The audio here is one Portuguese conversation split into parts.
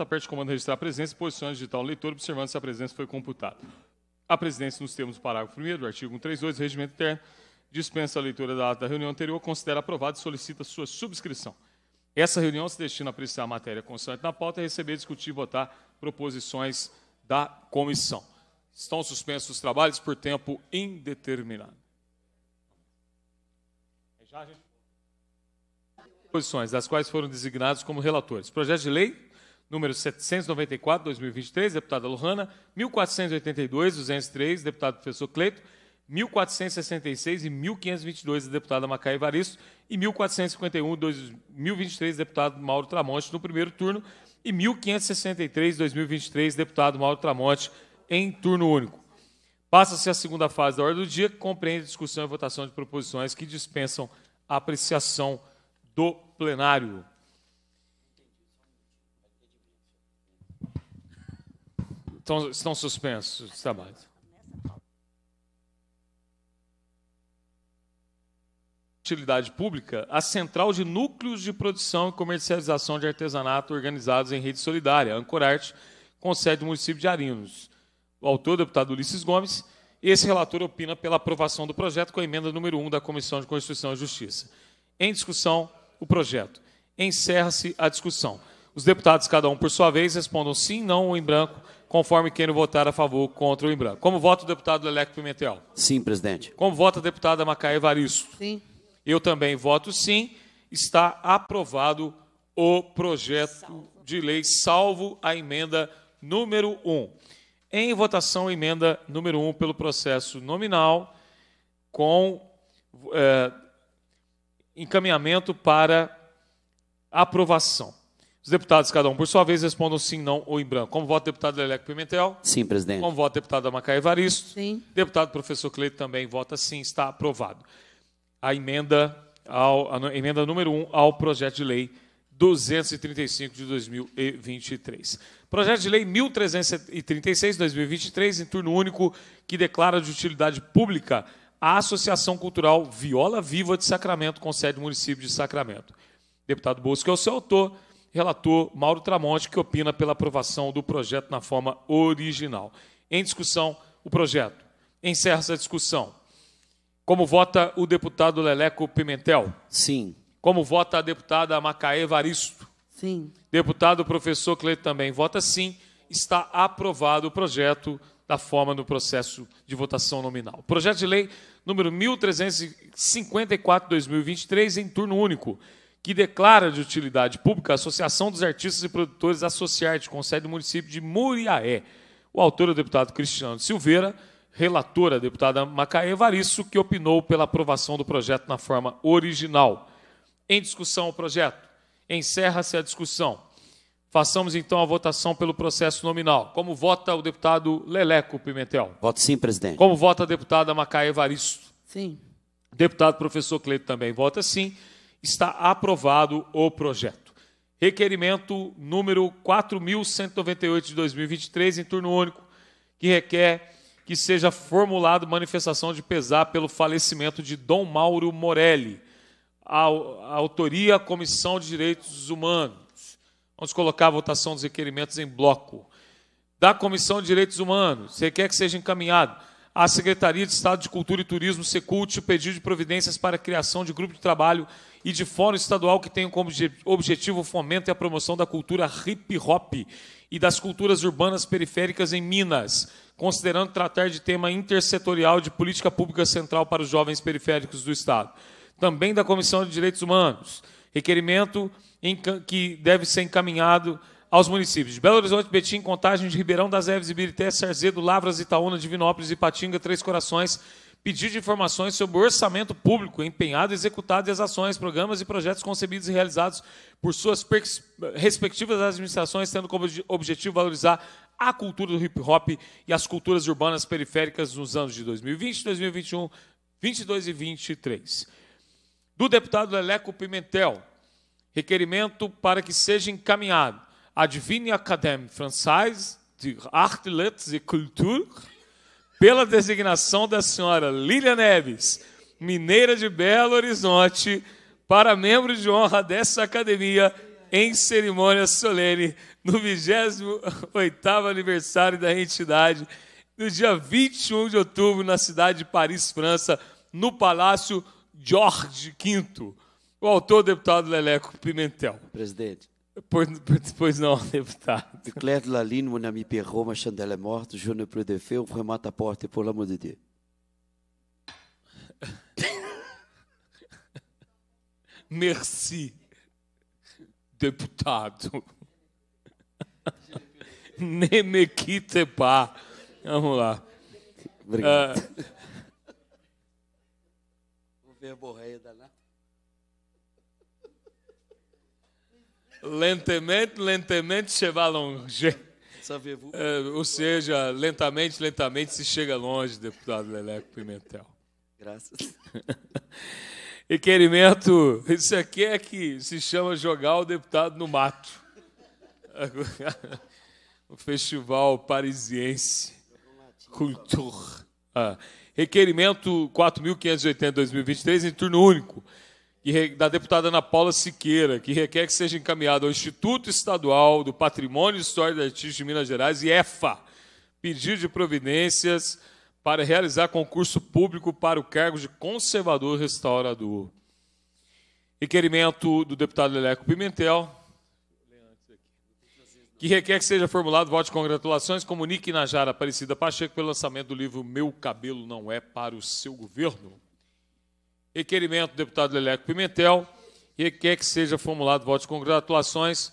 Tá aperte o comando registrar a presença e posições digital leitor, observando se a presença foi computada. A presidência, nos termos do parágrafo 1 do artigo 132 do Regimento Interno, dispensa a leitura da ata da reunião anterior, considera aprovada e solicita sua subscrição. Essa reunião se destina a apreciar a matéria constante na pauta, receber, discutir e votar proposições da comissão. Estão suspensos os trabalhos por tempo indeterminado. Já a gente... Posições, das quais foram designados como relatores. Projeto de lei número 794, 2023, deputada Lohana, 1482, 203, deputado professor Cleito, 1466 e 1522, deputada Macaé Evaristo, e 1451, 2023, deputado Mauro Tramonte, no primeiro turno, e 1563, 2023, deputado Mauro Tramonte, em turno único. Passa-se a segunda fase da ordem do dia, que compreende discussão e votação de proposições que dispensam a apreciação do plenário. Estão, estão suspensos os trabalhos. Utilidade pública, a Central de Núcleos de Produção e Comercialização de Artesanato organizados em rede solidária, Ancorarte, com sede do município de Arinos. O autor, deputado Ulisses Gomes, esse relator opina pela aprovação do projeto com a emenda número 1 da Comissão de Constituição e Justiça. Em discussão, o projeto. Encerra-se a discussão. Os deputados, cada um por sua vez, respondam sim, não ou em branco conforme queiram votar a favor, contra o em Como vota o deputado Leleco Pimentel? Sim, presidente. Como vota a deputada Macaé Varisto? Sim. Eu também voto sim. Está aprovado o projeto salvo. de lei, salvo a emenda número 1. Em votação, a emenda número 1 pelo processo nominal, com é, encaminhamento para aprovação. Os deputados, cada um por sua vez, respondam sim, não ou em branco. Como voto, deputado Leleco Pimentel? Sim, presidente. Como voto, deputada Macaé Evaristo? Sim. Deputado professor Cleito também vota sim, está aprovado. A emenda, ao, a emenda número 1 um ao projeto de lei 235 de 2023. Projeto de lei 1336 de 2023, em turno único, que declara de utilidade pública a Associação Cultural Viola Viva de Sacramento, com sede no município de Sacramento. Deputado Bosco é o seu autor relator Mauro Tramonte, que opina pela aprovação do projeto na forma original. Em discussão, o projeto. Encerra-se a discussão. Como vota o deputado Leleco Pimentel? Sim. Como vota a deputada Macaé Varisto? Sim. Deputado professor Cleito também vota sim. Está aprovado o projeto da forma no processo de votação nominal. Projeto de lei número 1354-2023, em turno único que declara de utilidade pública a Associação dos Artistas e Produtores Associados, com sede no município de Muriaé. O autor é o deputado Cristiano Silveira, relatora é a deputada Macaé Evaristo, que opinou pela aprovação do projeto na forma original. Em discussão o projeto. Encerra-se a discussão. Façamos então a votação pelo processo nominal. Como vota o deputado Leleco Pimentel? Voto sim, presidente. Como vota a deputada Macaé Varisto? Sim. Deputado professor Cleito também vota sim está aprovado o projeto. Requerimento número 4198 de 2023, em turno único, que requer que seja formulado manifestação de pesar pelo falecimento de Dom Mauro Morelli. A autoria, Comissão de Direitos Humanos. Vamos colocar a votação dos requerimentos em bloco. Da Comissão de Direitos Humanos, requer que seja encaminhado à Secretaria de Estado de Cultura e Turismo, Secult, o pedido de providências para a criação de grupo de trabalho e de fórum estadual que tenham como objetivo o fomento e a promoção da cultura hip hop e das culturas urbanas periféricas em Minas, considerando tratar de tema intersetorial de política pública central para os jovens periféricos do Estado. Também da Comissão de Direitos Humanos, requerimento que deve ser encaminhado aos municípios de Belo Horizonte, Betim, Contagem, de Ribeirão das Eves, Ibirité, Sarzedo, Lavras, Itaúna, Divinópolis, Ipatinga, Três Corações, pedido de informações sobre o orçamento público empenhado, executado e as ações, programas e projetos concebidos e realizados por suas respectivas administrações, tendo como objetivo valorizar a cultura do hip hop e as culturas urbanas periféricas nos anos de 2020, 2021, 22 e 23. Do deputado Leleco Pimentel, requerimento para que seja encaminhado Advine Académie Française de Arte, Lettres e Culture, pela designação da senhora Lília Neves, mineira de Belo Horizonte, para membro de honra dessa academia em cerimônia solene no 28º aniversário da entidade, no dia 21 de outubro, na cidade de Paris, França, no Palácio George V. O autor, deputado Leleco Pimentel. Presidente, Pois não, deputado. Claire Laline, mon ami Pierre ma chandelle est morte, je ne peux de faire, vraiment ta porte, pour l'amour de Dieu. Merci, deputado. Nem me quitte pá. Vamos lá. Obrigado. Uh... Vou ver a borreia lá. Lentamente, lentamente se vai longe. É, ou seja, lentamente, lentamente se chega longe, deputado Leleco Pimentel. Graças. Requerimento, isso aqui é que se chama jogar o deputado no mato. o festival parisiense. cultura. Ah. Requerimento 4.580-2023 em turno único da deputada Ana Paula Siqueira, que requer que seja encaminhado ao Instituto Estadual do Patrimônio Histórico e Artístico de Minas Gerais, e EFA, pedido de providências para realizar concurso público para o cargo de conservador restaurador. Requerimento do deputado Leleco Pimentel, que requer que seja formulado voto de congratulações, comunique Najara Aparecida Pacheco pelo lançamento do livro Meu Cabelo Não É para o Seu Governo. Requerimento do deputado Leleco Pimentel. E quer que seja formulado voto de congratulações.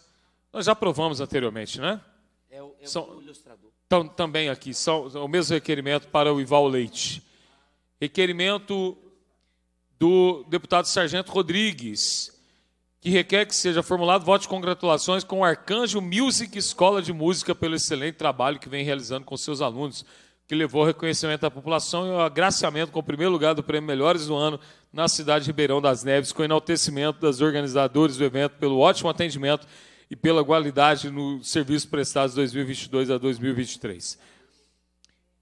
Nós já aprovamos anteriormente, né? É o, é o são, ilustrador. Tam, também aqui, são é o mesmo requerimento para o Ival Leite. Requerimento do deputado Sargento Rodrigues, que requer que seja formulado voto de congratulações com o Arcanjo Music Escola de Música pelo excelente trabalho que vem realizando com seus alunos que levou ao reconhecimento da população e ao agraciamento com o primeiro lugar do Prêmio Melhores do Ano na cidade de Ribeirão das Neves, com o enaltecimento das organizadoras do evento pelo ótimo atendimento e pela qualidade no serviço prestado de 2022 a 2023.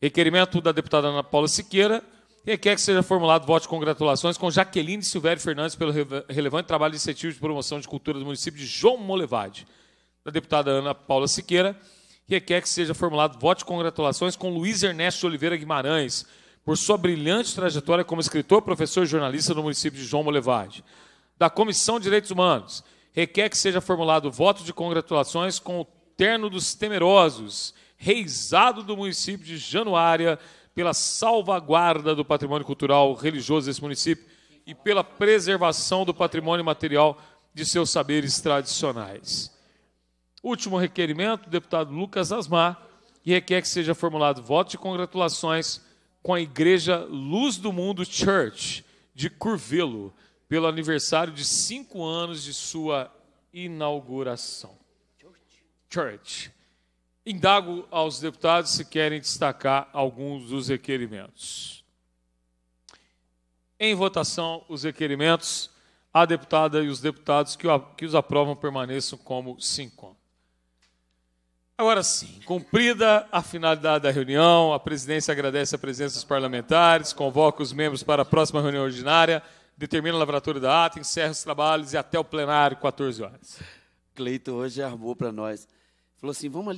Requerimento da deputada Ana Paula Siqueira requer que seja formulado voto de congratulações com Jaqueline Silvério Fernandes pelo relevante trabalho de incentivo de promoção de cultura do município de João Molevade. Da deputada Ana Paula Siqueira requer que seja formulado voto de congratulações com Luiz Ernesto Oliveira Guimarães, por sua brilhante trajetória como escritor, professor e jornalista no município de João Molevade. Da Comissão de Direitos Humanos, requer que seja formulado voto de congratulações com o terno dos temerosos, reizado do município de Januária, pela salvaguarda do patrimônio cultural religioso desse município e pela preservação do patrimônio material de seus saberes tradicionais. Último requerimento, deputado Lucas Asmar, e requer que seja formulado voto de congratulações com a Igreja Luz do Mundo Church de Curvelo, pelo aniversário de cinco anos de sua inauguração. Church. Indago aos deputados se querem destacar alguns dos requerimentos. Em votação, os requerimentos, a deputada e os deputados que, os aprovam permaneçam como se encontram. Agora sim, cumprida a finalidade da reunião, a presidência agradece a presença dos parlamentares, convoca os membros para a próxima reunião ordinária, determina a lavratura da ata, encerra os trabalhos e até o plenário, 14 horas. Cleito hoje armou para nós. Falou assim: vamos ali.